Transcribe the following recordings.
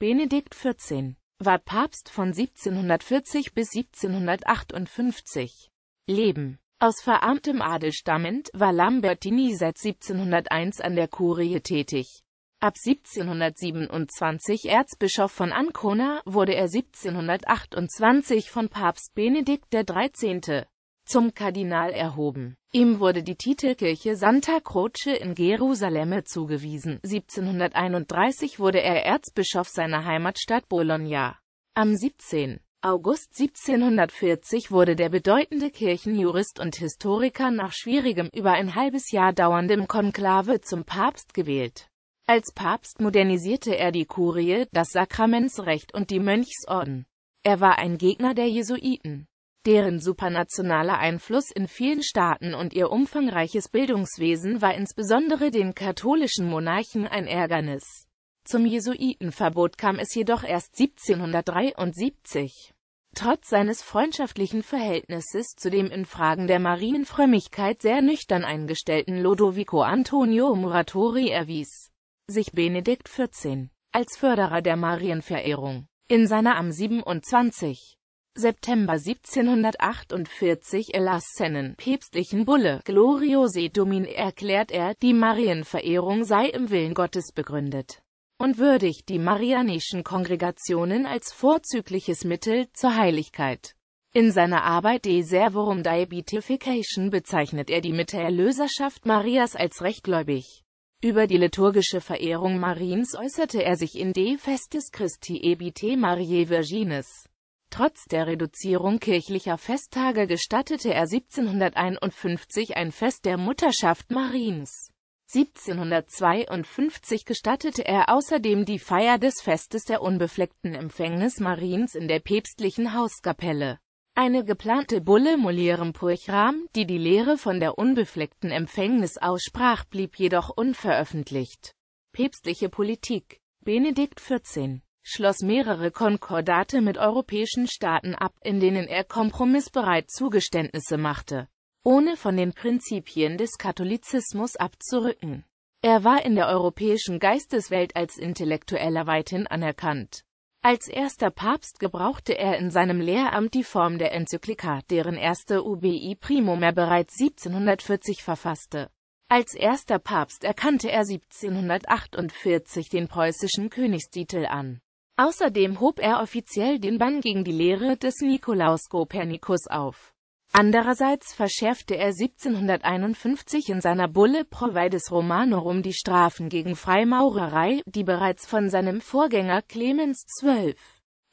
Benedikt XIV. war Papst von 1740 bis 1758. Leben aus verarmtem Adel stammend, war Lambertini seit 1701 an der Kurie tätig. Ab 1727 Erzbischof von Ancona, wurde er 1728 von Papst Benedikt XIII zum Kardinal erhoben. Ihm wurde die Titelkirche Santa Croce in Jerusalem zugewiesen. 1731 wurde er Erzbischof seiner Heimatstadt Bologna. Am 17. August 1740 wurde der bedeutende Kirchenjurist und Historiker nach schwierigem über ein halbes Jahr dauerndem Konklave zum Papst gewählt. Als Papst modernisierte er die Kurie, das Sakramentsrecht und die Mönchsorden. Er war ein Gegner der Jesuiten. Deren supranationaler Einfluss in vielen Staaten und ihr umfangreiches Bildungswesen war insbesondere den katholischen Monarchen ein Ärgernis. Zum Jesuitenverbot kam es jedoch erst 1773. Trotz seines freundschaftlichen Verhältnisses zu dem in Fragen der Marienfrömmigkeit sehr nüchtern eingestellten Lodovico Antonio Muratori erwies sich Benedikt XIV. als Förderer der Marienverehrung. In seiner am 27. September 1748 erlassenen päpstlichen Bulle Gloriose Domini erklärt er, die Marienverehrung sei im Willen Gottes begründet und würdigt die marianischen Kongregationen als vorzügliches Mittel zur Heiligkeit. In seiner Arbeit De Servorum Diabetification bezeichnet er die Miterlöserschaft Marias als rechtgläubig. Über die liturgische Verehrung Mariens äußerte er sich in De Festis Christi Ebite Mariae Virginis. Trotz der Reduzierung kirchlicher Festtage gestattete er 1751 ein Fest der Mutterschaft Mariens. 1752 gestattete er außerdem die Feier des Festes der unbefleckten Empfängnis Mariens in der päpstlichen Hauskapelle. Eine geplante Bulle Molierem Purchram, die die Lehre von der unbefleckten Empfängnis aussprach, blieb jedoch unveröffentlicht. Päpstliche Politik Benedikt XIV schloss mehrere Konkordate mit europäischen Staaten ab, in denen er kompromissbereit Zugeständnisse machte, ohne von den Prinzipien des Katholizismus abzurücken. Er war in der europäischen Geisteswelt als Intellektueller weithin anerkannt. Als erster Papst gebrauchte er in seinem Lehramt die Form der Enzyklika, deren erste UBI Primum er bereits 1740 verfasste. Als erster Papst erkannte er 1748 den preußischen Königstitel an. Außerdem hob er offiziell den Bann gegen die Lehre des Nikolaus Kopernikus auf. Andererseits verschärfte er 1751 in seiner Bulle Provides Romanorum die Strafen gegen Freimaurerei, die bereits von seinem Vorgänger Clemens XII.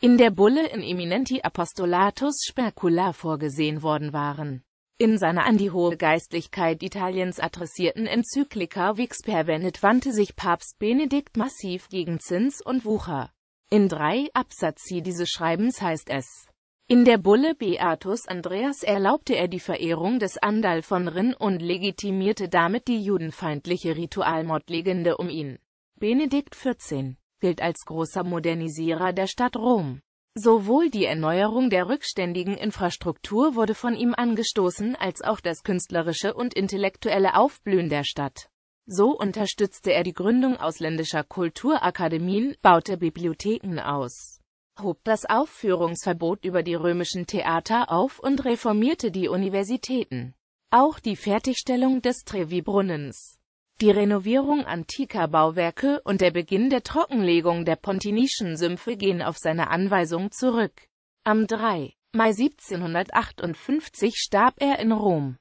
in der Bulle in Eminenti Apostolatus Spercula vorgesehen worden waren. In seiner an die hohe Geistlichkeit Italiens adressierten Enzyklika Vix per Venet wandte sich Papst Benedikt massiv gegen Zins und Wucher. In 3 Absatz 4 dieses Schreibens heißt es, in der Bulle Beatus Andreas erlaubte er die Verehrung des Andal von Rin und legitimierte damit die judenfeindliche Ritualmordlegende um ihn. Benedikt XIV. gilt als großer Modernisierer der Stadt Rom. Sowohl die Erneuerung der rückständigen Infrastruktur wurde von ihm angestoßen, als auch das künstlerische und intellektuelle Aufblühen der Stadt. So unterstützte er die Gründung ausländischer Kulturakademien, baute Bibliotheken aus, hob das Aufführungsverbot über die römischen Theater auf und reformierte die Universitäten. Auch die Fertigstellung des Trevi-Brunnens, die Renovierung antiker Bauwerke und der Beginn der Trockenlegung der pontinischen Sümpfe gehen auf seine Anweisung zurück. Am 3. Mai 1758 starb er in Rom.